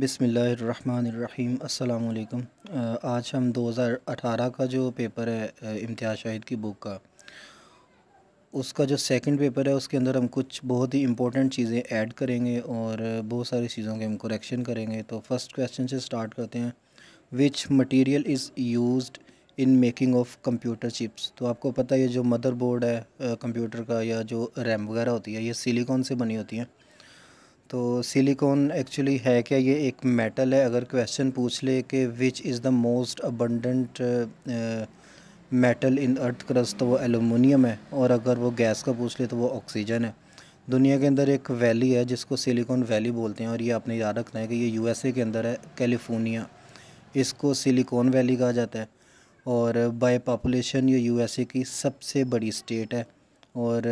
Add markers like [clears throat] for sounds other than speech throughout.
बिसमीम् अल्लाम आज हम 2018 का जो पेपर है इम्तियाज़ शाहिद की बुक का उसका जो सेकंड पेपर है उसके अंदर हम कुछ बहुत ही इंपॉर्टेंट चीज़ें ऐड करेंगे और बहुत सारी चीज़ों के हम करेक्शन करेंगे तो फर्स्ट क्वेश्चन से स्टार्ट करते हैं which material is use in making of computer chips तो आपको पता है ये जो मदरबोर्ड है कंप्यूटर का या जो रैम वगैरह होती है ये सिलिकॉन से बनी होती हैं तो सिलिकॉन एक्चुअली है क्या ये एक मेटल है अगर क्वेश्चन पूछ ले कि which is the most abundant metal in earth crust तो वो एलुमिनियम है और अगर वो गैस का पूछ ले तो वो ऑक्सीजन है दुनिया के अंदर एक वैली है जिसको सिलिकॉन वैली बोलते हैं और ये आपने याद रखना है कि ये यूएसए के अंदर है कैलिफोर्निया इसको सिलिकॉन वैली कहा जाता है और बाय पॉपुलेशन ये यूएसए की सबसे बड़ी स्टेट है और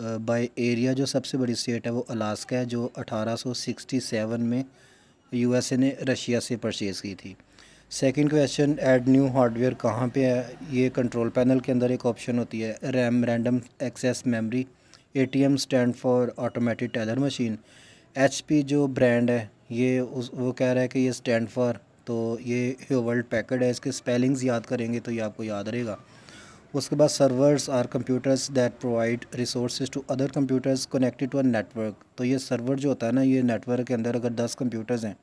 बाय एरिया जो सबसे बड़ी स्टेट है वो अलास्का है जो 1867 में यूएसए ने रशिया से परचेज़ की थी second question add new hardware कहाँ पे है ये कंट्रोल पैनल के अंदर एक ऑप्शन होती है RAM random access memory ATM stand for automatic teller machine HP जो ब्रांड है ये उस वो कह रहा है कि ये स्टैंड फॉर तो ये वर्ल्ड पैकेट है इसके स्पेलिंग्स याद करेंगे तो ये आपको याद रहेगा उसके बाद servers are computers that provide resource to other computers connected to a network तो ये सर्वर जो होता है ना ये नेटवर्क के अंदर अगर दस कंप्यूटर्स हैं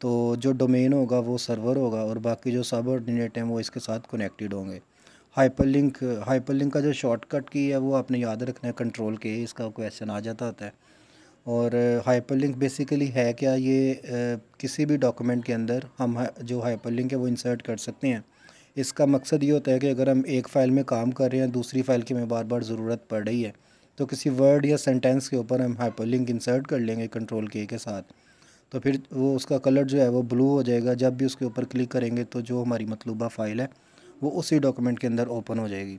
तो जो डोमेन होगा वो सर्वर होगा और बाकी जो सब ऑर्डिनेट हैं वो इसके साथ कनेक्टेड होंगे हाइपर लिंक हाइपर लिंक का जो शॉर्टकट की है वो आपने याद रखना है कंट्रोल के इसका क्वेश्चन आ जाता होता है और हाइपर लिंक बेसिकली है क्या ये किसी भी डॉक्यूमेंट के अंदर हम जो हाइपर लिंक है वो इंसर्ट कर सकते हैं इसका मकसद ये होता है कि अगर हम एक फ़ाइल में काम कर रहे हैं दूसरी फ़ाइल की हमें बार बार ज़रूरत पड़ रही है तो किसी वर्ड या सेंटेंस के ऊपर हम हाइपरलिंक इंसर्ट कर लेंगे कंट्रोल के के साथ तो फिर वो उसका कलर जो है वो ब्लू हो जाएगा जब भी उसके ऊपर क्लिक करेंगे तो जो हमारी मतलूबा फ़ाइल है वो उसी डॉक्यूमेंट के अंदर ओपन हो जाएगी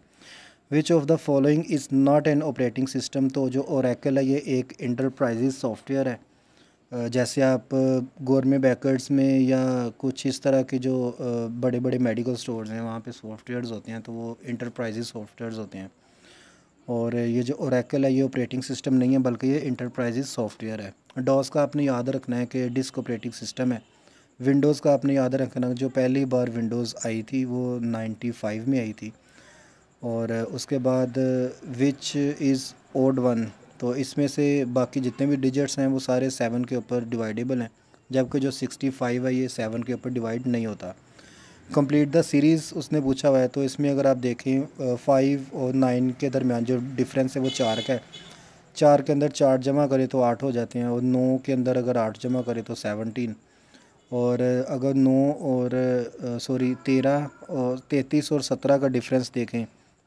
which of the following is not an operating system तो जो औरकल है ये एक इंटरप्राइजेज सॉफ्टवेयर है जैसे आप गोरमे बैकर्स में या कुछ इस तरह के जो बड़े बड़े मेडिकल स्टोर्स हैं वहाँ पे सॉफ्टवेयर्स होते हैं तो वो इंटरप्राइजेज सॉफ्टवेयर्स होते हैं और ये जो ओरेकल है ये ऑपरेटिंग सिस्टम नहीं है बल्कि ये इंटरप्राइजेज सॉफ्टवेयर है डॉस का आपने याद रखना है कि डिस्क ऑपरेटिंग सिस्टम है विंडोज़ का आपने याद रखना जो पहली बार विंडोज़ आई थी वो नाइन्टी फाइव में आई थी और उसके बाद विच इज़ ओड वन तो इसमें से बाकी जितने भी डिजिट्स हैं वो सारे सेवन के ऊपर डिवाइडेबल हैं जबकि जो सिक्सटी फाइव है ये सेवन के ऊपर डिवाइड नहीं होता कंप्लीट द सीरीज़ उसने पूछा हुआ है तो इसमें अगर आप देखें फ़ाइव और नाइन के दरमियान जो डिफरेंस है वो चार का है चार के अंदर चार जमा करें तो आठ हो जाते हैं और नौ के अंदर अगर आठ जमा करें तो सेवनटीन और अगर नौ और सॉरी तेरह और तैंतीस और सत्रह का डिफरेंस देखें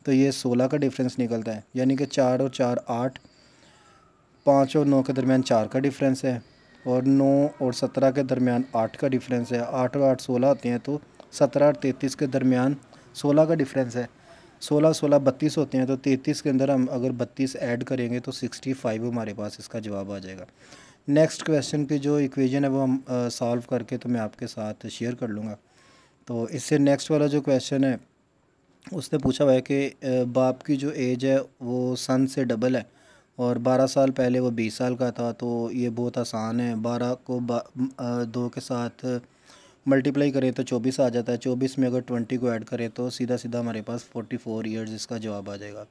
तो ये सोलह का डिफरेंस निकलता है यानी कि चार और चार आठ पाँच और नौ के दरमियान चार का डिफरेंस है और नौ और सत्रह के दरमियान आठ का डिफरेंस है आठ और आठ सोलह आते हैं तो सत्रह और तैंतीस के दरमियान सोलह का डिफरेंस है सोलह सोलह बत्तीस होते हैं तो तैंतीस के अंदर हम अगर बत्तीस ऐड करेंगे तो सिक्सटी फाइव हमारे पास इसका जवाब आ जाएगा नेक्स्ट क्वेश्चन की जो इक्वेशन है वो हम सॉल्व करके तो मैं आपके साथ शेयर कर लूँगा तो इससे नेक्स्ट वाला जो क्वेश्चन है उसने पूछा हुआ है कि बाप की जो एज है वो सन से डबल है और बारह साल पहले वो बीस साल का था तो ये बहुत आसान है बारह को बा, दो के साथ मल्टीप्लाई करें तो चौबीस आ जाता है चौबीस में अगर ट्वेंटी को ऐड करें तो सीधा सीधा हमारे पास फोर्टी फोर ईयर्स इसका जवाब आ जाएगा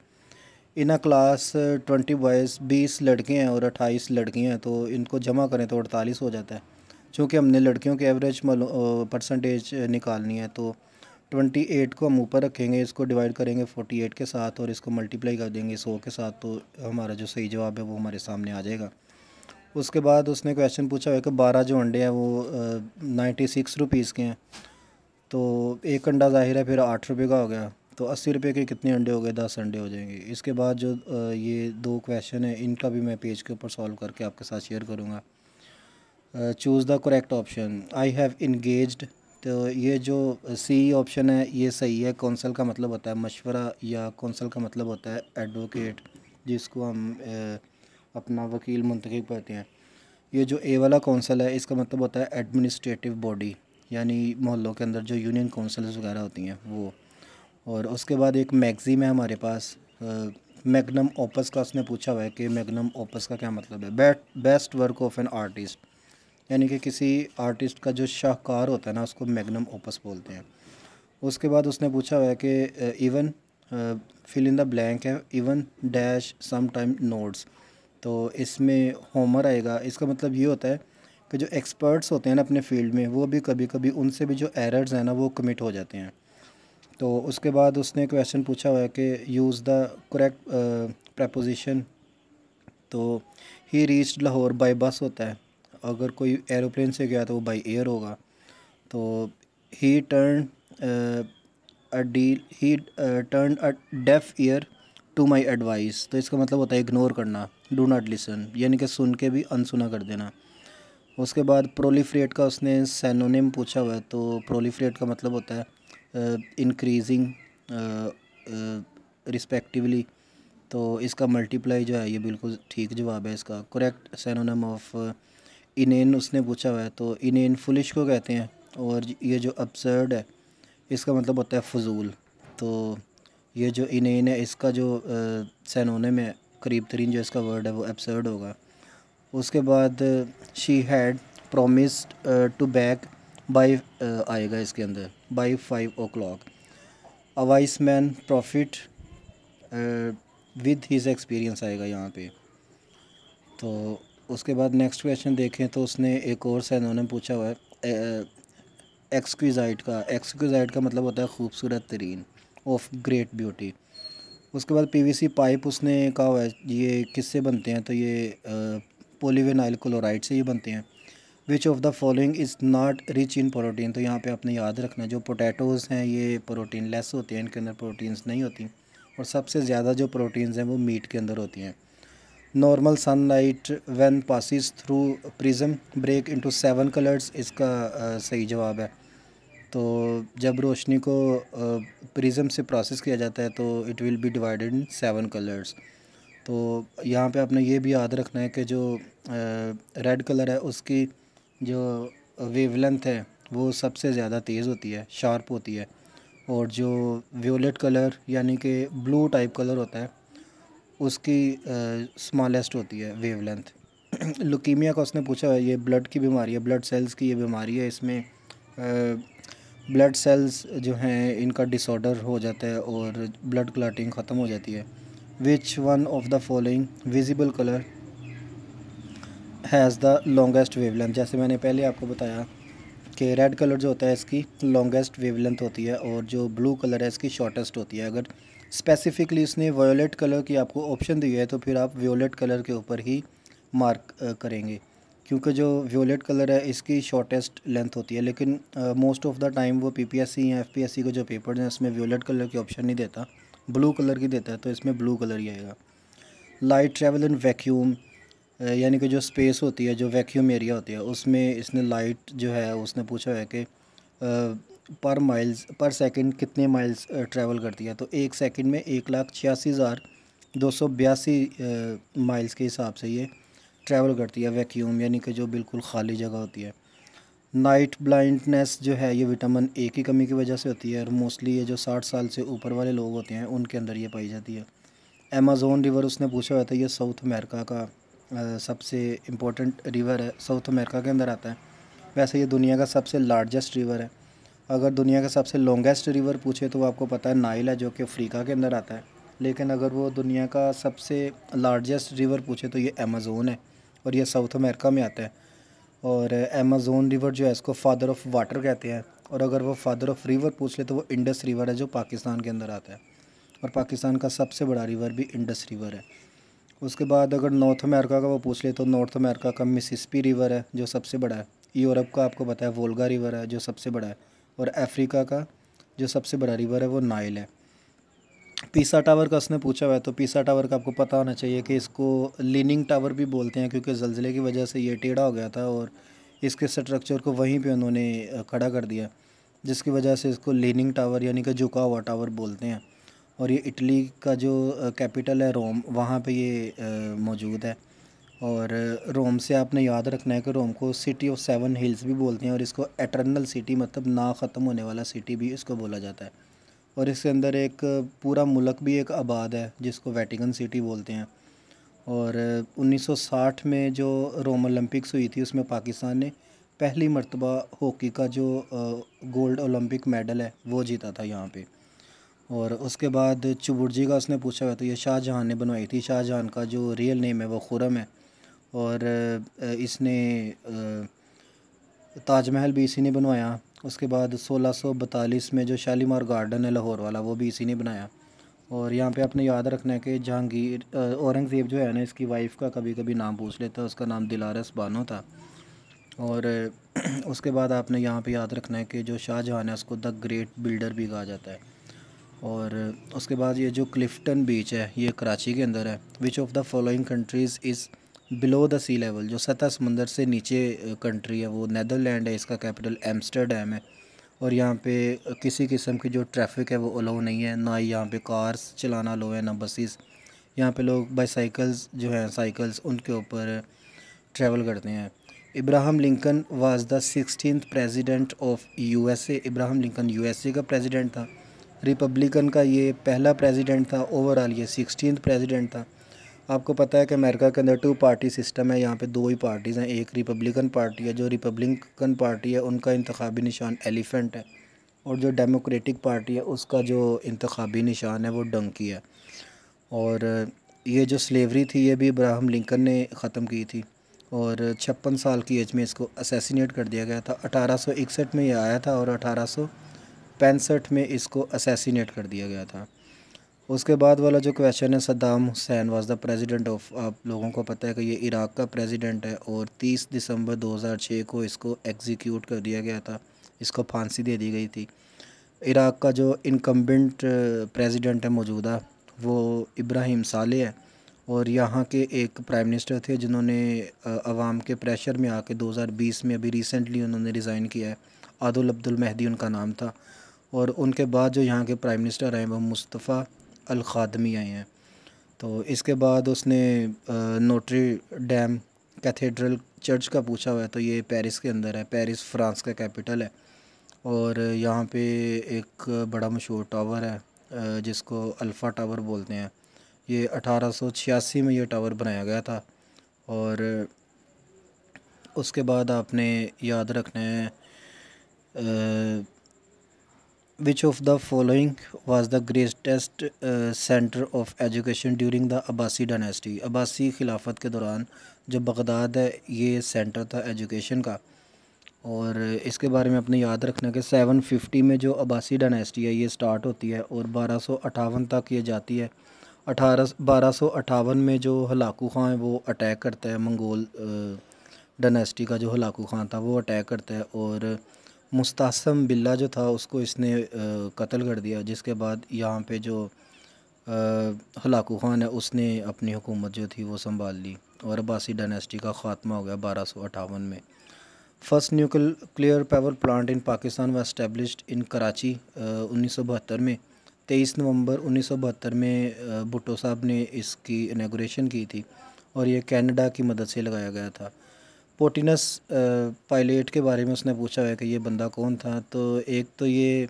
in a class twenty boys बीस लड़के हैं और अट्ठाईस लड़कियां हैं तो इनको जमा करें तो अड़तालीस हो जाता है चूँकि हमने लड़कियों के एवरेज परसेंटेज निकालनी है तो ट्वेंटी एट को हम ऊपर रखेंगे इसको डिवाइड करेंगे फोर्टी एट के साथ और इसको मल्टीप्लाई कर देंगे सौ के साथ तो हमारा जो सही जवाब है वो हमारे सामने आ जाएगा उसके बाद उसने क्वेश्चन पूछा है कि बारह जो अंडे हैं वो नाइन्टी सिक्स रुपीज़ के हैं तो एक अंडा ज़ाहिर है फिर आठ रुपये का हो गया तो अस्सी रुपये के कितने अंडे हो गए दस अंडे हो जाएंगे इसके बाद जो ये दो क्वेश्चन हैं इनका भी मैं पेज के ऊपर सॉल्व करके आपके साथ शेयर करूँगा choose the correct option I have engaged तो ये जो सी ऑप्शन है ये सही है कौंसल का मतलब होता है मशवरा या कौंसल का मतलब होता है एडवोकेट जिसको हम अपना वकील मुंतखब करते हैं ये जो ए वाला कौंसल है इसका मतलब होता है एडमिनिस्ट्रेटिव बॉडी यानी मोहल्लों के अंदर जो यूनियन कौंसल वगैरह होती हैं वो और उसके बाद एक मैगजीम है हमारे पास मैगनम ओपस का उसने पूछा हुआ है कि मैगनम ओपस का क्या मतलब है best work of an artist यानी कि किसी आर्टिस्ट का जो शाहकार होता है ना उसको मैग्नम ओपस बोलते हैं उसके बाद उसने पूछा हुआ है कि even fill in the blank है even dash some time notes तो इसमें होमर आएगा इसका मतलब ये होता है कि जो एक्सपर्ट्स होते हैं ना अपने फील्ड में वो भी कभी कभी उनसे भी जो एरर्स हैं ना वो कमिट हो जाते हैं तो उसके बाद उसने क्वेश्चन पूछा हुआ है कि यूज़ द करेक्ट प्रपोजिशन तो ही रीच लाहौर बाई बस होता है अगर कोई एरोप्लेन से गया तो वो बाई एयर होगा तो he turn a deal he turn a deaf ear to my advice तो इसका मतलब होता है इग्नोर करना डू नॉट लिसन यानी कि सुन के भी अनसुना कर देना उसके बाद प्रोलीफ्रेट का उसने सैनोनिम पूछा हुआ है तो प्रोलीफ्रेट का मतलब होता है increasing uh, respectively uh, uh, तो इसका मल्टीप्लाई जो है ये बिल्कुल ठीक जवाब है इसका करेक्ट सैनोनिम ऑफ इनेन उसने पूछा हुआ है तो इनेन फुलिश को कहते हैं और ये जो अपसर्ड है इसका मतलब होता है फजूल तो ये जो इनेन है इसका जो सैनोने में करीब तरीन जो इसका वर्ड है वो अपसर्ड होगा उसके बाद she had promised to back by आएगा इसके अंदर by five o'clock a wise man profit with his experience आएगा यहाँ पे तो उसके बाद नेक्स्ट क्वेश्चन देखें तो उसने एक और सैनोनम पूछा हुआ है एक्सक्विज़ाइट का एक्सक्विज़ाइट का मतलब होता है खूबसूरत तरीन ऑफ ग्रेट ब्यूटी उसके बाद पीवीसी पाइप उसने कहा हुआ है ये किससे बनते हैं तो ये पोलीवेनाइल क्लोराइड से ही बनते हैं which of the following is not rich in protein तो यहाँ पे आपने याद रखना जो पोटैटोज़ हैं ये प्रोटीन लेस होते हैं इनके अंदर प्रोटीन्स नहीं होती और सबसे ज़्यादा जो प्रोटीन्स हैं वो मीट के अंदर होती हैं normal sunlight when passes through prism break into seven colours इसका सही जवाब है तो जब रोशनी को प्रिज्म से प्रोसेस किया जाता है तो it will be divided in seven colours तो यहाँ पे आपने ये भी याद रखना है कि जो रेड कलर है उसकी जो वेवलेंथ है वो सबसे ज़्यादा तेज़ होती है शार्प होती है और जो वियोलेट कलर यानी कि ब्लू टाइप कलर होता है उसकी स्मॉलेस्ट होती है वेव लेंथ लुकीमिया का उसने पूछा ये ब्लड की बीमारी है ब्लड सेल्स की ये बीमारी है इसमें ब्लड सेल्स जो हैं इनका डिसऑर्डर हो जाता है और ब्लड क्लाटिंग ख़त्म हो जाती है which one of the following visible colour has the longest length जैसे मैंने पहले आपको बताया कि रेड कलर जो होता है इसकी लॉन्गेस्ट लेंथ होती है और जो ब्लू कलर है इसकी शॉर्टेस्ट होती है अगर स्पेसिफिकली इसने वायोलेट कलर की आपको ऑप्शन दी है तो फिर आप वायोलेट कलर के ऊपर ही मार्क करेंगे क्योंकि जो वायोलेट कलर है इसकी शॉर्टेस्ट लेंथ होती है लेकिन मोस्ट ऑफ़ द टाइम वो पीपीएससी या एफपीएससी के जो पेपर हैं उसमें वायोलेट कलर की ऑप्शन नहीं देता ब्लू कलर की देता है तो इसमें ब्लू कलर ही आएगा लाइट ट्रेवल इन वैक्यूम यानी कि जो स्पेस होती है जो वैक्यूम एरिया होती है उसमें इसने लाइट जो है उसने पूछा है कि पर माइल्स पर सेकंड कितने माइल्स ट्रैवल करती है तो एक सेकंड में एक लाख छियासी हज़ार दो सौ बयासी माइल्स के हिसाब से ये ट्रैवल करती है वैक्यूम यानी कि जो बिल्कुल खाली जगह होती है नाइट ब्लाइंडनेस जो है ये विटामिन ए की कमी की वजह से होती है और मोस्टली ये जो साठ साल से ऊपर वाले लोग होते हैं उनके अंदर ये पाई जाती है अमेज़ोन रिवर उसने पूछा हुआ था ये साउथ अमेरिका का सबसे इम्पोर्टेंट रिवर है साउथ अमेरिका के अंदर आता है वैसे ये दुनिया का सबसे लार्जेस्ट रिवर है अगर दुनिया का सबसे लॉन्गेस्ट रिवर पूछे तो आपको पता है नाइल है जो कि अफ्रीका के अंदर आता है लेकिन अगर वो दुनिया का सबसे लार्जेस्ट रिवर पूछे तो ये अमेज़ोन है और ये साउथ अमेरिका में आता है और अमेज़ोन रिवर जो है इसको फादर ऑफ़ वाटर कहते हैं और अगर वो फादर ऑफ़ रिवर पूछ ले तो वो इंडस रिवर है जो पाकिस्तान के अंदर आता है और पाकिस्तान का सबसे बड़ा रिवर भी इंडस रिवर है उसके बाद अगर नॉर्थ अमेरिका का वो पूछ ले तो नॉर्थ अमेरिका का मिसिसपी रिवर है जो सबसे बड़ा है यूरोप का आपको पता है वोल्गा रिवर है जो सबसे बड़ा है और अफ्रीका का जो सबसे बड़ा रिवर है वो नाइल है पीसा टावर का उसने पूछा हुआ है तो पीसा टावर का आपको पता होना चाहिए कि इसको लीनिंग टावर भी बोलते हैं क्योंकि जलजिले की वजह से ये टेढ़ा हो गया था और इसके स्ट्रक्चर को वहीं पे उन्होंने खड़ा कर दिया जिसकी वजह से इसको लीनिंग टावर यानी कि झुका हुआ टावर बोलते हैं और ये इटली का जो कैपिटल है रोम वहाँ पर ये मौजूद है और रोम से आपने याद रखना है कि रोम को सिटी ऑफ सेवन हिल्स भी बोलते हैं और इसको एटर्नल सिटी मतलब ना ख़त्म होने वाला सिटी भी इसको बोला जाता है और इसके अंदर एक पूरा मुल्क भी एक आबाद है जिसको वेटिकन सिटी बोलते हैं और 1960 में जो रोम ओलंपिक्स हुई थी उसमें पाकिस्तान ने पहली मरतबा हॉकी का जो गोल्ड ओलंपिक मेडल है वो जीता था यहाँ पे और उसके बाद चुबुर्जी का उसने पूछा हुआ तो ये शाहजहाँ ने बनवाई थी शाहजहाँ का जो रियल नेम है वो खुरम है और इसने ताजमहल भी इसी ने बनवाया उसके बाद 1642 में जो शालीमार गार्डन है लाहौर वाला वो भी इसी ने बनाया और यहाँ पे आपने याद रखना है कि जहांगीर औरंगज़ेब जो है ना इसकी वाइफ़ का कभी कभी नाम पूछ लेता उसका नाम दिलारस बानो था और [clears throat] उसके बाद आपने यहाँ पे याद रखना है कि जो शाहजहाँ है उसको द ग्रेट बिल्डर भी कहा जाता है और उसके बाद ये जो क्लिफ्टन बीच है ये कराची के अंदर है which of the following countries is below the sea level जो सतह समुंदर से नीचे कंट्री है वो नैदरलैंड है इसका कैपिटल एम्स्टरडेम है और यहाँ पे किसी किस्म की जो ट्रैफिक है वो अलाउ नहीं है ना ही यहाँ पे कार्स चलाना अलाउ है ना बसेस यहाँ पे लोग बाईसाइकल्स जो हैं साइकल्स उनके ऊपर ट्रैवल करते हैं Abraham Lincoln was the sixteen president of USA Abraham Lincoln USA का प्रेसिडेंट था रिपब्लिकन का ये पहला प्रेसिडेंट था ओवरऑल ये सिक्सटीन प्रेजिडेंट था आपको पता है कि अमेरिका के अंदर टू पार्टी सिस्टम है यहाँ पे दो ही पार्टीज़ हैं एक रिपब्लिकन पार्टी है जो रिपब्लिकन पार्टी है उनका इंतबी निशान एलिफेंट है और जो डेमोक्रेटिक पार्टी है उसका जो इंतबी निशान है वो डंकी है और ये जो स्लेवरी थी ये भी इब्राहम लिंकन ने ख़त्म की थी और छप्पन साल की एज में इसको असेसिनेट कर दिया गया था अठारह में ये आया था और अठारह में इसको असेसिनेट कर दिया गया था उसके बाद वाला जो क्वेश्चन है Saddam Hussein was the president of आप लोगों को पता है कि ये इराक़ का प्रेसिडेंट है और 30 दिसंबर 2006 को इसको एग्जीक्यूट कर दिया गया था इसको फांसी दे दी गई थी इराक़ का जो इनकम्बेंट प्रेसिडेंट है मौजूदा वो इब्राहिम साले है और यहाँ के एक प्राइम मिनिस्टर थे जिन्होंने आवाम के प्रेशर में आके 2020 में अभी रिसेंटली उन्होंने रिज़ाइन किया है आदुल अब्दुल महदी उनका नाम था और उनके बाद जो यहाँ के प्राइम मिनिस्टर हैं वो मुस्तफ़ा अलखादमी आए हैं तो इसके बाद उसने नोटरी डैम कैथेड्रल चर्च का पूछा हुआ है तो ये पेरिस के अंदर है पेरिस फ्रांस का कैपिटल है और यहाँ पे एक बड़ा मशहूर टावर है जिसको अल्फ़ा टावर बोलते हैं ये 1886 में ये टावर बनाया गया था और उसके बाद आपने याद रखना है Which of the following was the greatest uh, center of education during the डानेसटी dynasty? Abbasi खिलाफत के दौरान जो बगदाद है ये सेंटर था एजुकेशन का और इसके बारे में अपने याद रखना कि 750 में जो अबासी डायनेस्टी है ये स्टार्ट होती है और बारह तक ये जाती है अठारह बारह में जो हलाकू खां है वो अटैक करता है मंगोल डायनेस्टी का जो हलाकू खां था वो अटैक करता है और मुस्तासम बिल्ला जो था उसको इसने कत्ल कर दिया जिसके बाद यहाँ पे जो हलाकू खान है उसने अपनी हुकूमत जो थी वो संभाल ली और अब्बासी डायनेस्टी का ख़ात्मा हो गया बारह सौ अठावन में first nuclear power plant in Pakistan was established इन कराची उन्नीस सौ बहत्तर में तेईस नवंबर उन्नीस सौ बहत्तर में भुट्टो साहब ने इसकी इनाग्रेशन की थी और ये कनाडा की मदद से लगाया गया था पोटिनस पायलट के बारे में उसने पूछा है कि ये बंदा कौन था तो एक तो ये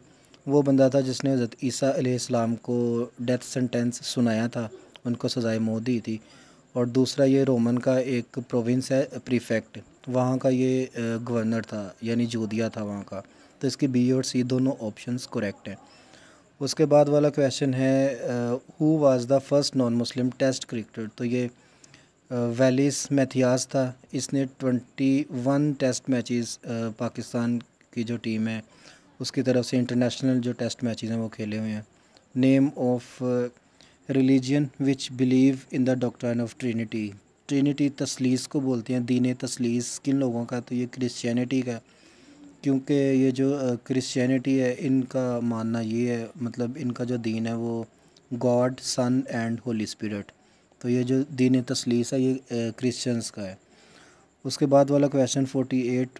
वो बंदा था जिसने हज़रत ईसा को डेथ सेंटेंस सुनाया था उनको सज़ाए मौत दी थी और दूसरा ये रोमन का एक प्रोविंस है प्रीफेक्ट वहाँ का ये गवर्नर था यानी जूदिया था वहाँ का तो इसकी बी और सी दोनों ऑप्शंस करेक्ट हैं उसके बाद वाला क्वेश्चन है who was the first non Muslim test cricketer तो ये वेलिस मैथियास था इसने 21 टेस्ट मैचेस पाकिस्तान की जो टीम है उसकी तरफ से इंटरनेशनल जो टेस्ट मैचेस हैं वो खेले हुए हैं name of religion which believe in the doctrine of trinity trinity तसलीस को बोलते हैं दीन तसलीस किन लोगों का तो ये क्रिश्चियनिटी का क्योंकि ये जो क्रिश्चियनिटी है इनका मानना ये है मतलब इनका जो दीन है वो God son and holy spirit तो ये जो दीन तसलीस है ये क्रिश्चियंस का है उसके बाद वाला question forty eight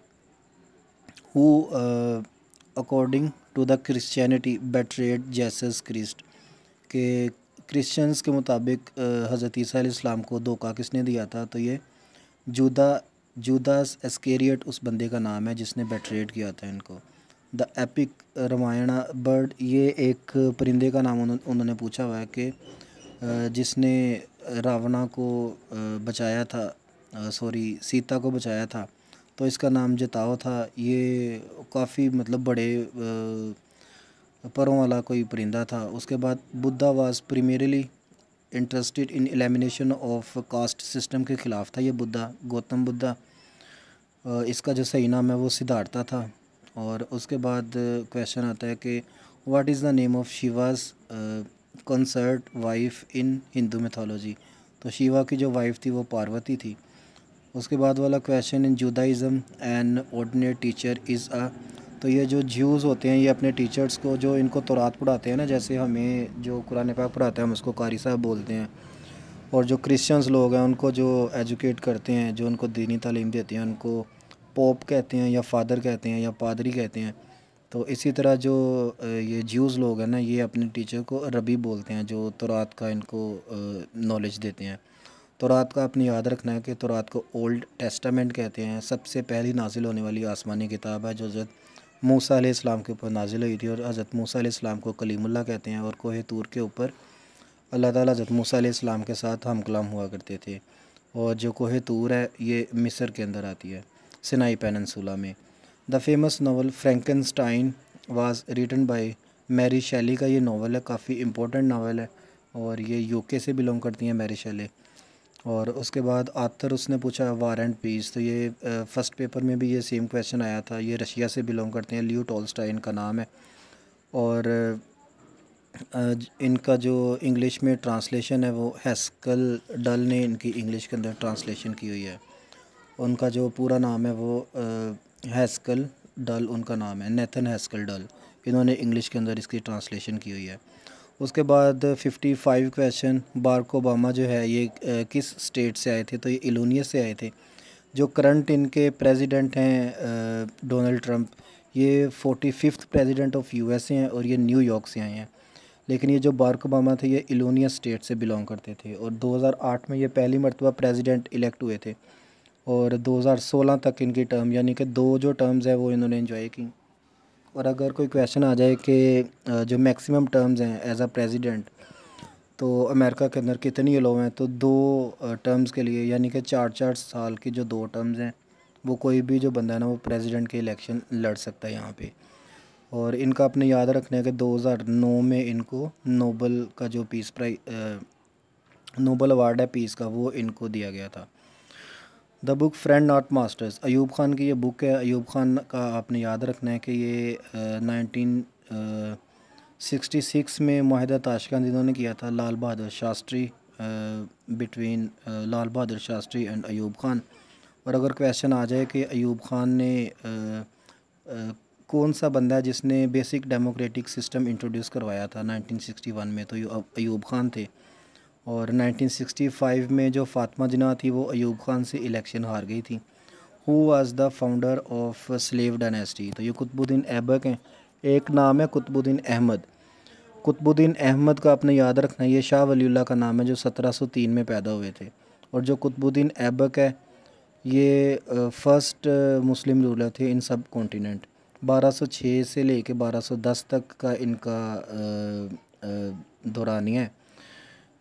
who according to the Christianity betrayed Jesus Christ के क्रिश्चियंस के मुताबिक हज़रत इस्लाम को धोखा किसने दिया था तो ये जुदा जुदास एस्केरियट उस बंदे का नाम है जिसने बेटरेड किया था इनको द एपिक रामायणा बर्ड ये एक परिंदे का नाम उन्होंने पूछा हुआ है कि जिसने रावणा को बचाया था सॉरी सीता को बचाया था तो इसका नाम जताओ था ये काफ़ी मतलब बड़े परों वाला कोई परिंदा था उसके बाद Buddha was primarily interested in elimination of caste system के ख़िलाफ़ था ये बुद्धा गौतम बुद्धा इसका जो सही नाम है वो सिद्धार्था था और उसके बाद क्वेश्चन आता है कि what is the name of Shiva's consort wife in Hindu mythology तो शिवा की जो वाइफ थी वो पार्वती थी उसके बाद वाला question in Judaism and ordinate teacher is a तो ये जो ज्यूज़ होते हैं ये अपने टीचर्स को जो इनको तोरात पढ़ाते हैं ना जैसे हमें जो कुरान पाक पढ़ाते हैं हम उसको कारी साहब बोलते हैं और जो क्रिश्चियंस लोग हैं उनको जो एजुकेट करते हैं जो उनको दीनी तालीम देते हैं उनको पोप कहते हैं या फादर कहते हैं या पादरी कहते हैं तो इसी तरह जो ये ज्यूज़ लोग हैं ना ये अपने टीचर को रबी बोलते हैं जो तुरात तो का इनको नॉलेज देते हैं तुरात तो का अपने याद रखना है कि तुरात तो को ओल्ड टेस्टामेंट कहते हैं सबसे पहली नाजिल होने वाली आसमानी किताब है जो हज़रत मूसा इस्लाम के ऊपर नाजिल हुई थी और हज़रत मूसा इस्लाम को कलीमुल्ला कहते हैं और कोहे तूर के ऊपर अल्लाह ताली हज़रत मूसा इस्लाम के साथ हम कलाम हुआ करते थे और जो कोहे तूर है ये मिसर के अंदर आती है सिनाई पैनसूला में the famous novel Stein was written by Mary Shelley का ये नावल है काफ़ी इम्पोर्टेंट नावल है और ये यूके से बिलोंग करती हैं मैरी शैली और उसके बाद आथर उसने पूछा वार एंड पीस तो ये फर्स्ट पेपर में भी ये सेम क्वेश्चन आया था ये रशिया से बिलोंग करते हैं ल्यू टोलस्टा का नाम है और इनका जो इंग्लिश में ट्रांसलेशन है वो हैस्कल डल ने इनकी इंग्लिश के अंदर ट्रांसलेशन की हुई है उनका जो पूरा नाम है वो हैस्कल डल उनका नाम है नेथन हैस्कल डल इन्होंने इंग्लिश के अंदर इसकी ट्रांसलेशन की हुई है उसके बाद 55 क्वेश्चन बार्क ओबामा जो है ये किस स्टेट से आए थे तो ये इलोनियस से आए थे जो करंट इनके प्रेसिडेंट हैं डोनाल्ड ट्रंप ये forty fifth president of U S हैं और ये न्यूयॉर्क से आए हैं लेकिन ये जो बार्क ओबामा थे ये इलोनियस स्टेट से बिलोंग करते थे और 2008 में ये पहली मरतबा प्रेजिडेंट इलेक्ट हुए थे और 2016 तक इनकी टर्म यानी कि दो जो टर्म्स हैं वो इन्होंने इन्जॉय की और अगर कोई क्वेश्चन आ जाए कि जो मैक्सिमम टर्म्स हैं एज आ प्रेसिडेंट तो अमेरिका के अंदर कितनी अलो हैं तो दो टर्म्स के लिए यानी कि चार चार साल की जो दो टर्म्स हैं वो कोई भी जो बंदा है ना वो प्रेसिडेंट के इलेक्शन लड़ सकता है यहाँ पे और इनका अपने याद रखना है कि 2009 में इनको नोबल का जो पीस प्राइज नोबल अवार्ड है पीस का वो इनको दिया गया था the book friend not masters Ayub Khan की ये बुक है अयूब ख़ान का आपने याद रखना है कि ये नाइनटीन सिक्सटी सिक्स में माहिदा ताशकंद इन्होंने किया था लाल बहादुर शास्त्री बिटवीन लाल बहादुर शास्त्री एंड अयूब ख़ान और अगर क्वेश्चन आ जाए कि अयूब ख़ान ने कौन सा बंदा है जिसने बेसिक डेमोक्रेटिक सिस्टम इंट्रोड्यूस करवाया था 1961 में तो अयूब ख़ान थे और 1965 में जो फातमा जना थी वो अयूब खान से इलेक्शन हार गई थी who was the founder of slave dynasty तो ये कुतबुद्दीन ऐबक हैं एक नाम है कुतबुद्दीन अहमद कुतुबुद्दीन अहमद का आपने याद रखना ये शाह वलील्ला का नाम है जो 1703 में पैदा हुए थे और जो कुतबुद्दीन ऐबक है ये फ़र्स्ट मुस्लिम रूलर थे इन सब कॉन्टीनेंट छः से सौ दस तक का इनका दौरानिया है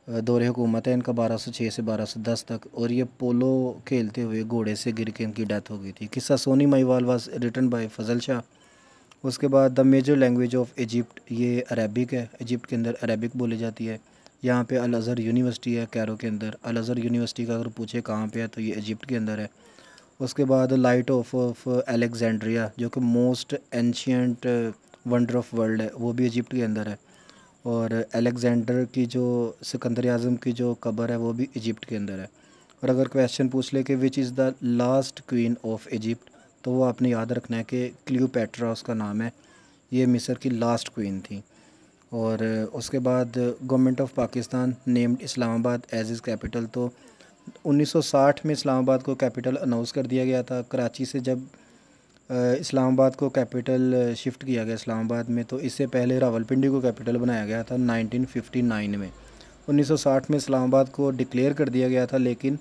दौरे हुकूमत है इनका बारह सौ छः से बारह सौ दस तक और ये पोलो खेलते हुए घोड़े से गिर के इनकी डेथ हो गई थी किस्सा Sohni Mahiwal was written by Fazal Shah उसके बाद the major language of Egypt ये अरबिक है इजिप्ट के अंदर अरबिक बोली जाती है यहाँ पे अल अज़हर यूनिवर्सिटी है कैरो के अंदर अल अज़हर यूनिवर्सिटी का अगर पूछे कहाँ पे है तो ये इजिप्ट के अंदर है उसके बाद लाइट ऑफ ऑफ एलेक्जेंड्रिया जो कि most ancient wonder of world है वो भी इजिप्ट के अंदर है और अलेक्ज़ेंडर की जो सिकंदर आज़म की जो कबर है वो भी इजिप्ट के अंदर है और अगर क्वेश्चन पूछ ले कि which is the last queen of Egypt तो वो आपने याद रखना है कि क्लियोपेट्रा उसका नाम है ये मिस्र की लास्ट क्वीन थी और उसके बाद government of Pakistan named Islamabad as is capital तो 1960 में इस्लामाबाद को कैपिटल अनाउंस कर दिया गया था कराची से जब इस्लामाबाद को कैपिटल शिफ्ट किया गया इस्लामाबाद में तो इससे पहले रावलपिंडी को कैपिटल बनाया गया था 1959 में 1960 में इस्लामाबाद को डिक्लेयर कर दिया गया था लेकिन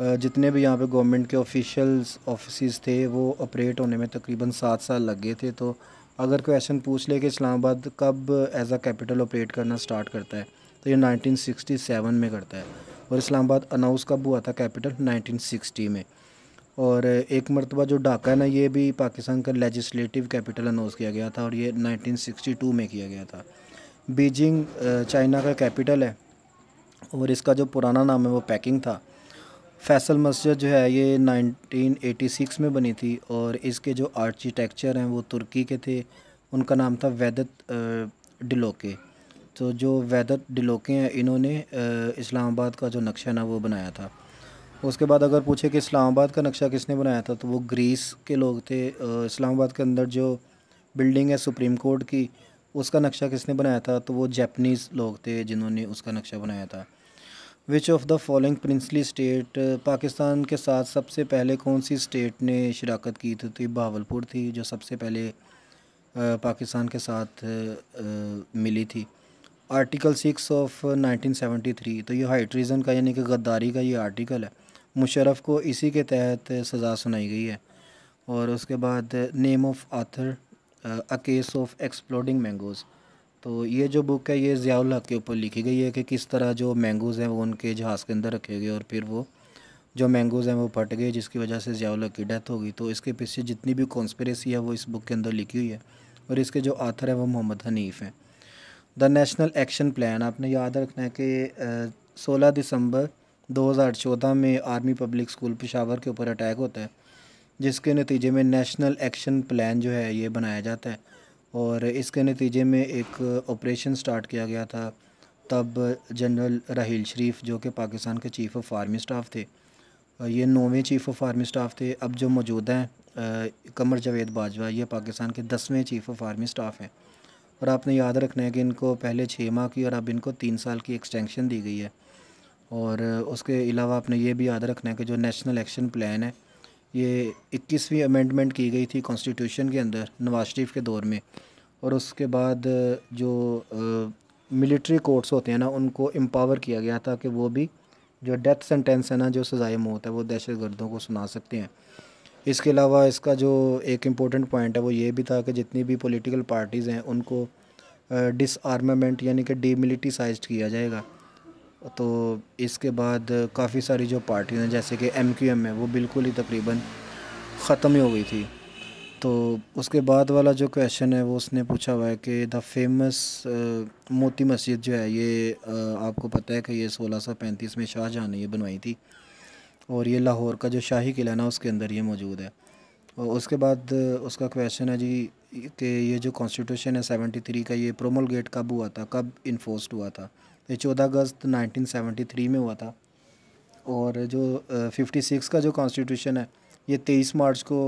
जितने भी यहाँ पे गवर्नमेंट के ऑफिशल्स ऑफिस थे वो ऑपरेट होने में तकरीबन सात साल लग गए थे तो अगर क्वेश्चन पूछ ले कि इस्लामाबाद कब एज आ कैपिटल ऑपरेट करना स्टार्ट करता है तो ये 1967 में करता है और इस्लामाबाद अनाउंस कब हुआ था कैपिटल 1960 में और एक मरतबा जो ढाका है ना ये भी पाकिस्तान का लेजिस्लेटिव कैपिटल अनाउंस किया गया था और ये 1962 में किया गया था बीजिंग चाइना का कैपिटल है और इसका जो पुराना नाम है वो पैकिंग था फैसल मस्जिद जो है ये 1986 में बनी थी और इसके जो आर्किटेक्चर हैं वो तुर्की के थे उनका नाम था वैदत डिलोके तो जो वैदत डिलोके हैं इन्होंने इस्लामाबाद का जो नक्शा ना वो बनाया था उसके बाद अगर पूछे कि इस्लामाबाद का नक्शा किसने बनाया था तो वो ग्रीस के लोग थे इस्लामाबाद के अंदर जो बिल्डिंग है सुप्रीम कोर्ट की उसका नक्शा किसने बनाया था तो वो जैपनीज़ लोग थे जिन्होंने उसका नक्शा बनाया था which of the following princely state Pakistan के साथ सबसे पहले कौन सी स्टेट ने शराकत की थी तो ये बहावलपुर थी जो सबसे पहले पाकिस्तान के साथ मिली थी आर्टिकल सिक्स ऑफ 1973 तो ये हाइट्रीजन का यानी कि गद्दारी का ये आर्टिकल है मुशरफ़ को इसी के तहत सज़ा सुनाई गई है और उसके बाद name of author a case of exploding mangoes तो ये जो बुक है ये ज़ियाउल के ऊपर लिखी गई है कि किस तरह जो मैंगोज़ हैं वो उनके जहाज़ के अंदर रखे गए और फिर वो जो मैंगोज़ हैं वो फट गए जिसकी वजह से ज़ियाउल की डेथ हो गई तो इसके पीछे जितनी भी कॉन्स्परेसी है वो इस बुक के अंदर लिखी हुई है और इसके जो आथर हैं वो मोहम्मद हनीफ़ हैं द नेशनल एक्शन प्लान आपने याद रखना है कि uh, सोलह दिसंबर 2014 में आर्मी पब्लिक स्कूल पेशावर के ऊपर अटैक होता है जिसके नतीजे में नेशनल एक्शन प्लान जो है ये बनाया जाता है और इसके नतीजे में एक ऑपरेशन स्टार्ट किया गया था तब जनरल राहील शरीफ जो कि पाकिस्तान के चीफ़ ऑफ आर्मी स्टाफ थे ये नौवें चीफ़ ऑफ आर्मी स्टाफ थे अब जो मौजूदा हैं कमर जावेद बाजवा ये पाकिस्तान के दसवें चीफ़ ऑफ आर्मी स्टाफ हैं और आपने याद रखना है कि इनको पहले छः माह की और अब इनको तीन साल की एक्सटेंशन दी गई है और उसके अलावा आपने ये भी याद रखना है कि जो नेशनल एक्शन प्लान है ये इक्कीसवीं अमेंडमेंट की गई थी कॉन्स्टिट्यूशन के अंदर नवाज शरीफ के दौर में और उसके बाद जो मिलिट्री कोर्ट्स होते हैं ना उनको एम्पावर किया गया था कि वो भी जो डेथ सेंटेंस है ना जो सज़ाए मौत है वो दहशत गर्दों को सुना सकते हैं इसके अलावा इसका जो एक इम्पोर्टेंट पॉइंट है वो ये भी था कि जितनी भी पॉलिटिकल पार्टीज़ हैं उनको डिसआर्मामेंट यानी कि डीमिलिटिसाइज किया जाएगा तो इसके बाद काफ़ी सारी जो पार्टियाँ जैसे कि एम क्यू एम है वो बिल्कुल ही तकरीबन ख़त्म ही हो गई थी तो उसके बाद वाला जो क्वेश्चन है वो उसने पूछा हुआ है कि द फेमस मोती मस्जिद जो है ये आ, आपको पता है कि ये सोलह सौ पैंतीस में शाहजहाँ ने ये बनवाई थी और ये लाहौर का जो शाही किला ना उसके अंदर ये मौजूद है और उसके बाद उसका क्वेश्चन है जी कि ये जो कॉन्स्टिट्यूशन है सेवेंटी थ्री का ये प्रोमोलगेट कब हुआ था कब इन्फोर्स हुआ था ये चौदह अगस्त 1973 में हुआ था और जो फिफ्टी सिक्स का जो कॉन्स्टिट्यूशन है ये तेईस मार्च को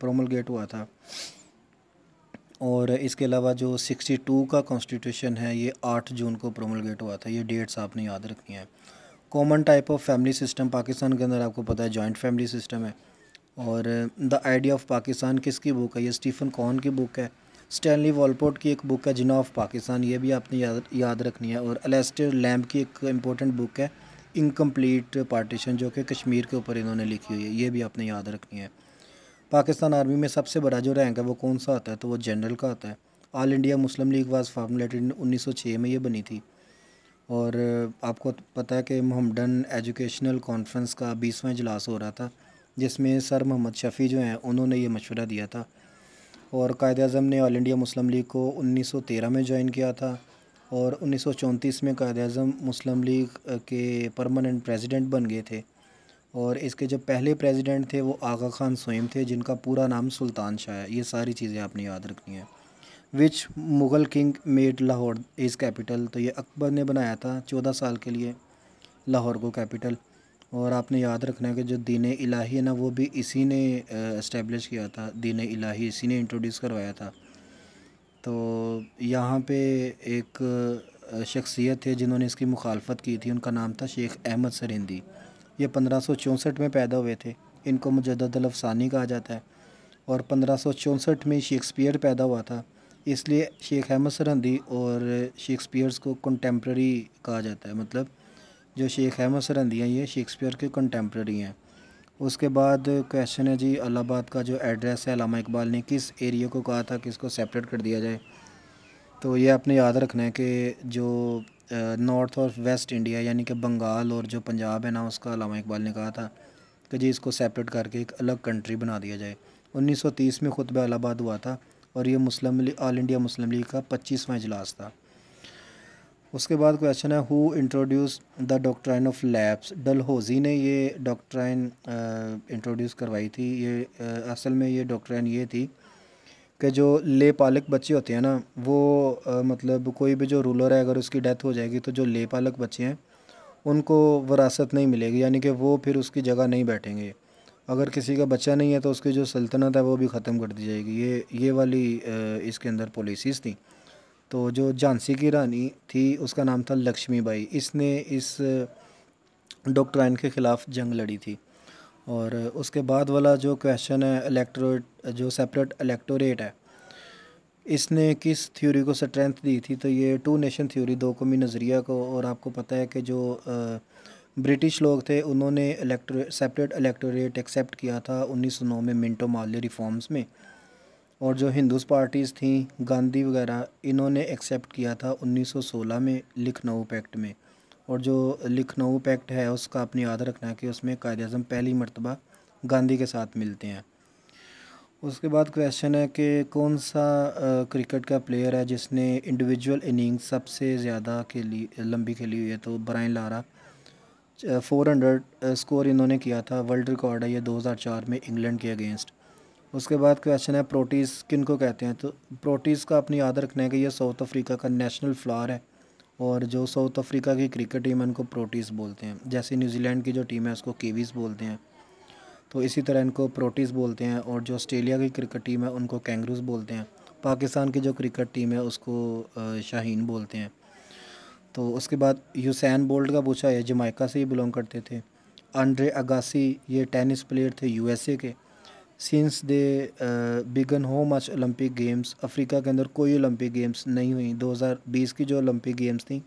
प्रोमलगेट हुआ था और इसके अलावा जो सिक्सटी टू का कॉन्स्टिट्यूशन है ये आठ जून को प्रोमलगेट हुआ था ये डेट्स आपने याद रखनी है common type of family system Pakistan के अंदर आपको पता है जॉइंट फैमिली सिस्टम है और द आइडिया ऑफ पाकिस्तान किसकी बुक है ये स्टीफन कौन की बुक है स्टैनली वॉलपोर्ट की एक बुक है जिना ऑफ पाकिस्तान ये भी आपने याद याद रखनी है और अलेस्टर लैम्प की एक इम्पोर्टेंट बुक है इनकम्प्लीट पार्टीशन जो कि कश्मीर के ऊपर इन्होंने लिखी हुई है ये भी आपने याद रखनी है पाकिस्तान आर्मी में सबसे बड़ा जो रैंक है वो कौन सा आता है तो वो जनरल का आता है all India Muslim League was formulated उन्नीस सौ छः में ये बनी थी और आपको पता है कि मोहम्मडन एजुकेशनल कॉन्फ्रेंस का बीसवा इजलास हो रहा था जिसमें सर मोहम्मद शफ़ी जो हैं उन्होंने ये मशवरा दिया था और कायद अज़म ने ऑल इंडिया मुस्लिम लीग को 1913 में ज्वाइन किया था और 1934 में कायद अज़म मुस्लिम लीग के परमानेंट प्रेसिडेंट बन गए थे और इसके जो पहले प्रेसिडेंट थे वो आगा खान सोईम थे जिनका पूरा नाम सुल्तान शाह है ये सारी चीज़ें आपने याद रखनी है which Mughal king made Lahore is capital तो ये अकबर ने बनाया था चौदह साल के लिए लाहौर को कैपिटल और आपने याद रखना है कि जो दीन इलाही है ना वो भी इसी ने इस्टेब्लिश किया था दीन इलाही इसी ने इंट्रोड्यूस करवाया था तो यहाँ पे एक शख्सियत थे जिन्होंने इसकी मुखालफत की थी उनका नाम था शेख अहमद सरहिंदी ये पंद्रह में पैदा हुए थे इनको मुजद अफसानी कहा जाता है और पंद्रह में शेक्सपियर पैदा हुआ था इसलिए शेख अहमद सरहंदी और शेक्सपियर्स को कंटेम्प्रेरी कहा जाता है मतलब जो शेख अहमद हैं ये शेक्सपियर के कंटेम्प्रेरी हैं उसके बाद क्वेश्चन है जी अलाहाबाद का जो एड्रेस है अलामा इकबाल ने किस एरिया को कहा था कि इसको सेपरेट कर दिया जाए तो ये आपने याद रखना है कि जो नॉर्थ और वेस्ट इंडिया यानी कि बंगाल और जो पंजाब है ना उसका अलामा इकबाल ने कहा था कि जी इसको सेपरेट करके एक अलग कंट्री बना दिया जाए 1930 में खुतबा अलाहाबाद हुआ था और ये मुस्लिम आल इंडिया मुस्लिम लीग का पच्चीसवा इजलास था उसके बाद क्वेश्चन है who introduce the doctrine of lapse होजी ने ये डॉक्ट्राइन इंट्रोड्यूस करवाई थी ये आ, असल में ये डॉक्ट्राइन ये थी कि जो ले पालक बच्चे होते हैं ना वो आ, मतलब कोई भी जो रूलर है अगर उसकी डेथ हो जाएगी तो जो ले पालक बच्चे हैं उनको वरासत नहीं मिलेगी यानी कि वो फिर उसकी जगह नहीं बैठेंगे अगर किसी का बच्चा नहीं है तो उसकी जो सल्तनत है वो भी ख़त्म कर दी जाएगी ये ये वाली इसके अंदर पॉलिसीज़ थी तो जो झांसी की रानी थी उसका नाम था लक्ष्मीबाई इसने इस डॉक्ट्राइन के ख़िलाफ़ जंग लड़ी थी और उसके बाद वाला जो क्वेश्चन है इलेक्टोरेट जो सेपरेट इलेक्टोरेट है इसने किस थ्योरी को स्ट्रेंथ दी थी तो ये टू नेशन थ्योरी दो कौमी नज़रिया को और आपको पता है कि जो ब्रिटिश लोग थे उन्होंने इलेक्टोरेट सेपरेट इलेक्टोरेट एक्सेप्ट किया था 1909 में मिंटो माले रिफॉर्म्स में और जो हिंदूज पार्टीज़ थी गांधी वगैरह इन्होंने एक्सेप्ट किया था 1916 में लिखनऊ पैक्ट में और जो लिखनऊ पैक्ट है उसका अपने याद रखना है कि उसमें कायद अजम पहली मरतबा गांधी के साथ मिलते हैं उसके बाद क्वेश्चन है कि कौन सा क्रिकेट का प्लेयर है जिसने इंडिविजुअल इनिंग्स सबसे ज़्यादा खेली लंबी खेली हुई है तो Brian Lara four hundred score इन्होंने किया था वर्ल्ड रिकॉर्ड है ये 2004 में इंग्लैंड के अगेंस्ट उसके बाद क्वेश्चन अच्छा है प्रोटीस किन को कहते हैं तो प्रोटीस का अपनी याद रखना है कि ये साउथ अफ्रीका का नेशनल फ्लावर है और जो साउथ अफ्रीका की क्रिकेट टीम है उनको प्रोटीस बोलते हैं जैसे न्यूजीलैंड की जो टीम है उसको कीवीज़ बोलते हैं तो इसी तरह इनको प्रोटीस बोलते हैं और जो ऑस्ट्रेलिया की क्रिकेट टीम है उनको कैंगरूज बोलते हैं पाकिस्तान की जो क्रिकेट टीम है उसको शाहीन बोलते हैं तो उसके बाद यूसैन बोल्ट का पूछा है जमाइका से ही बिलोंग करते थे अंड्रे अगासी ये टेनिस प्लेयर थे यूएसए के since they began how much Olympic games Africa के अंदर कोई ओलंपिक गेम्स नहीं हुई 2020 की जो ओलंपिक गेम्स थी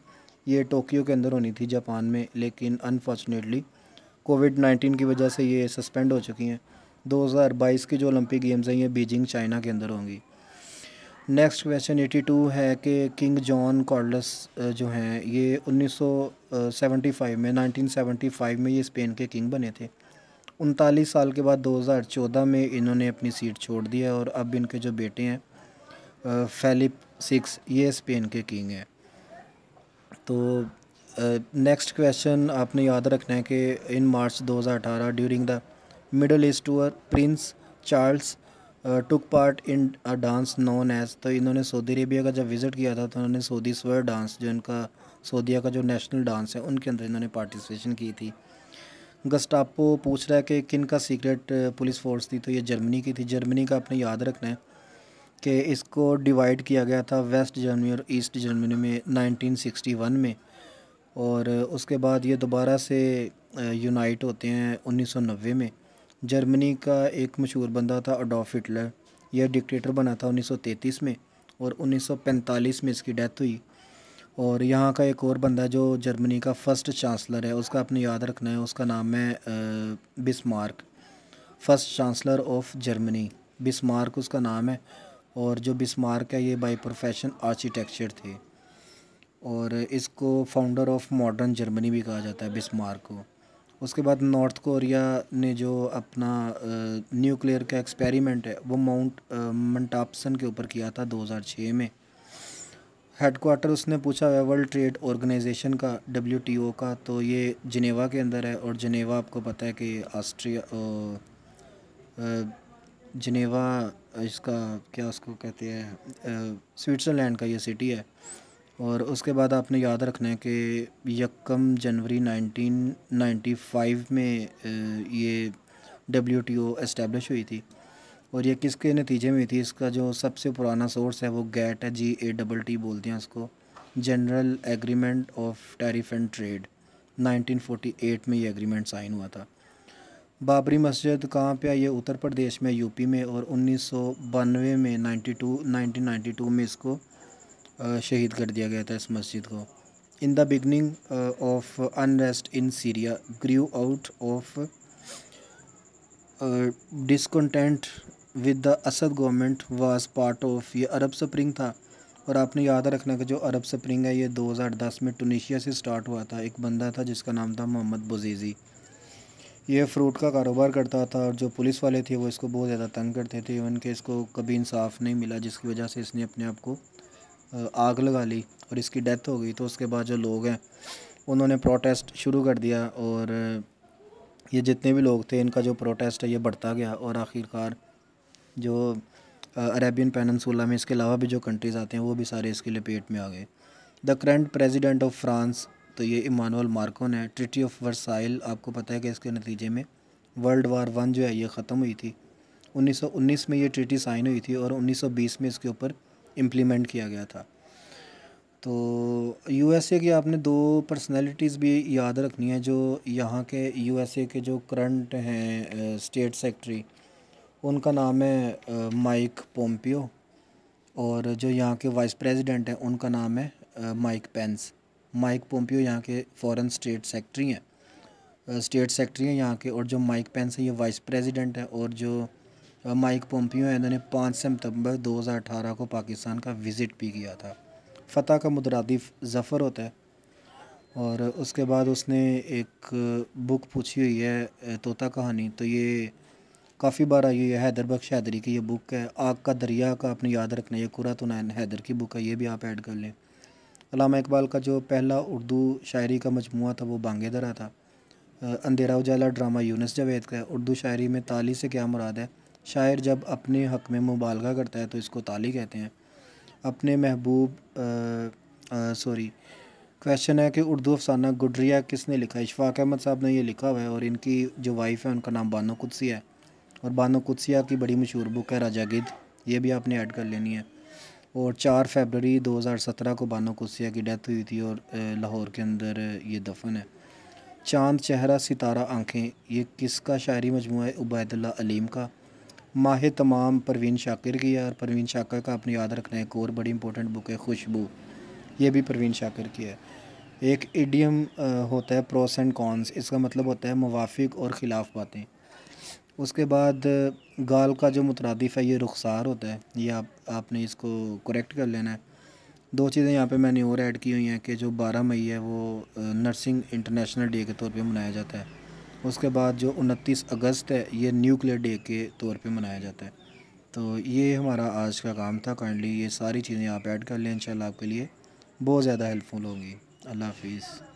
ये टोक्यो के अंदर होनी थी जापान में लेकिन अनफॉर्चुनेटली कोविड नाइन्टीन की वजह से ये सस्पेंड हो चुकी हैं 2022 की जो ओलंपिक गेम्स हैं ये बीजिंग चाइना के अंदर होंगी नेक्स्ट क्वेश्चन 82 है कि किंग जॉन कॉर्डस जो हैं ये 1975 uh, में 1975 में ये स्पेन के किंग बने थे उनतालीस साल के बाद 2014 में इन्होंने अपनी सीट छोड़ दी है और अब इनके जो बेटे हैं फेलिप सिक्स ये स्पेन के किंग हैं तो नेक्स्ट uh, क्वेश्चन आपने याद रखना है कि in March 2018 during the middle east tour prince Charles took part in dance known as तो इन्होंने सऊदी अरेबिया का जब विज़िट किया था तो उन्होंने सऊदी स्वर डांस जो इनका सऊदीया का जो नेशनल डांस है उनके अंदर इन्होंने पार्टिसिपेशन की थी गस्टापो पूछ रहा है कि किन का सीक्रेट पुलिस फोर्स थी तो ये जर्मनी की थी जर्मनी का आपने याद रखना है कि इसको डिवाइड किया गया था वेस्ट जर्मनी और ईस्ट जर्मनी में 1961 में और उसके बाद ये दोबारा से यूनाइट होते हैं 1990 में जर्मनी का एक मशहूर बंदा था अडोफ हिटलर यह डिक्टेटर बना था 1933 में और 1945 में इसकी डेथ हुई और यहाँ का एक और बंदा जो जर्मनी का फ़र्स्ट चांसलर है उसका अपने याद रखना है उसका नाम है Bismarck first chancellor of Germany Bismarck उसका नाम है और जो बिस्मार्क है ये बाई प्रोफेशन आर्किटेक्चर थे और इसको फाउंडर ऑफ मॉडर्न जर्मनी भी कहा जाता है बिस्मार्क को उसके बाद नॉर्थ कोरिया ने जो अपना न्यूक्लियर का एक्सपेरिमेंट है वो माउंट मंटापसन के ऊपर किया था 2006 में हेडकोार्टर उसने पूछा है वर्ल्ड ट्रेड ऑर्गेनाइजेशन का डब्ल्यू का तो ये जिनेवा के अंदर है और जिनेवा आपको पता है कि ऑस्ट्रिया जिनेवा इसका क्या उसको कहते हैं स्विट्ज़रलैंड का ये सिटी है और उसके बाद आपने याद रखना है कि यकम जनवरी 1995 में ये डब्ल्यू टी ओ हुई थी और ये किसके नतीजे में हुई थी इसका जो सबसे पुराना सोर्स है वो गैट है जी ए डबल टी बोलते हैं उसको general agreement of tariff and trade 1948 में ये एग्रीमेंट साइन हुआ था बाबरी मस्जिद कहाँ पे आई है उत्तर प्रदेश में यूपी में और उन्नीस में 92 1992 में इसको शहीद कर दिया गया था इस मस्जिद को in the beginning of unrest in Syria grew out of discontent with the Assad government was part of ये अरब स्प्रिंग था और आपने याद रखना कि जो अरब स्प्रिंग है ये 2010 में टूनिशिया से स्टार्ट हुआ था एक बंदा था जिसका नाम था मोहम्मद बुजीज़ी ये फ्रूट का कारोबार करता था और जो पुलिस वाले थे वो इसको बहुत ज़्यादा तंग करते थे इवन के इसको कभी इंसाफ नहीं मिला जिसकी वजह से इसने अपने आप को आग लगा ली और इसकी डेथ हो गई तो उसके बाद जो लोग हैं उन्होंने प्रोटेस्ट शुरू कर दिया और ये जितने भी लोग थे इनका जो प्रोटेस्ट है ये बढ़ता गया और आखिरकार जो अरेबियन पेनसूला में इसके अलावा भी जो कंट्रीज़ आते हैं वो भी सारे इसके लपेट में आ गए the current president of France तो ये इमानुअल मार्कोन है ट्रिटी ऑफ वर्साइल आपको पता है कि इसके नतीजे में वर्ल्ड वार वन जो है ये ख़त्म हुई थी 1919 में ये ट्रिटी साइन हुई थी और 1920 में इसके ऊपर इम्प्लीमेंट किया गया था तो यूएसए की आपने दो पर्सनालिटीज़ भी याद रखनी है जो यहाँ के यूएसए के जो करंट हैं स्टेट सेक्रट्री उनका नाम है माइक पोम्पियो और जो यहाँ के वाइस प्रेसिडेंट हैं उनका नाम है माइक पेंस माइक पोम्पियो यहाँ के फॉरेन स्टेट सेक्रेटरी हैं स्टेट सेक्रेटरी हैं यहाँ के और जो माइक पेंस हैं ये वाइस प्रेसिडेंट हैं और जो माइक पोम्पियो हैं इन्होंने पाँच सितंबर 2018 को पाकिस्तान का विज़िट भी किया था फ़तह का मुतरद जफ़र होता है और उसके बाद उसने एक बुक पूछी हुई है तोता कहानी तो ये काफ़ी बार आई हुई है हैदर बख्श हैदरी की ये बुक है आग का दरिया का आपने याद रखना ये कुरा तो नैन हैदर की बुक है ये भी आप ऐड कर लें अलामा इकबाल का जो पहला उर्दू शायरी का मजमू था वो दरा था अंधेरा उजाला ड्रामा यूनस जावेद का है उर्दू शायरी में ताली से क्या मुराद है शायर जब अपने हक में मुबालगा करता है तो इसको ताली कहते हैं अपने महबूब सॉरी क्वेश्चन है कि उर्दू अफसाना गुडरिया किसने लिखा इशफाक अहमद साहब ने ये लिखा हुआ है और इनकी जो वाइफ है उनका नाम बानो कुदसी है और बानो कुत्सिया की बड़ी मशहूर बुक है राजा गिद्ध ये भी आपने ऐड कर लेनी है और चार फरवरी 2017 को बानो कुत्सिया की डेथ हुई थी और लाहौर के अंदर ये दफन है चांद चेहरा सितारा आँखें ये किसका शायरी मजमू है उबैदुल्ला अलीम का माह तमाम परवीन शाकिर की है और परवीन शाकर का अपने याद रखना है एक और बड़ी इंपॉर्टेंट बुक है खुशबू ये भी परवीन शाकिर की है एक इडियम होता है प्रोस एंड कॉन्स इसका मतलब होता है मुवाफिक और ख़िलाफ़ बातें उसके बाद गाल का जो मुतरदफ़ है ये रुखसार होता है ये आप आपने इसको करेक्ट कर लेना है दो चीज़ें यहाँ पे मैंने और ऐड की हुई हैं कि जो 12 मई है वो नर्सिंग इंटरनेशनल डे के तौर पे मनाया जाता है उसके बाद जो 29 अगस्त है ये न्यूक्लियर डे के तौर पे मनाया जाता है तो ये हमारा आज का काम था काइंडली ये सारी चीज़ें आप ऐड कर लें इन आपके लिए बहुत ज़्यादा हेल्पफुल होंगी अल्लाह हाफिज़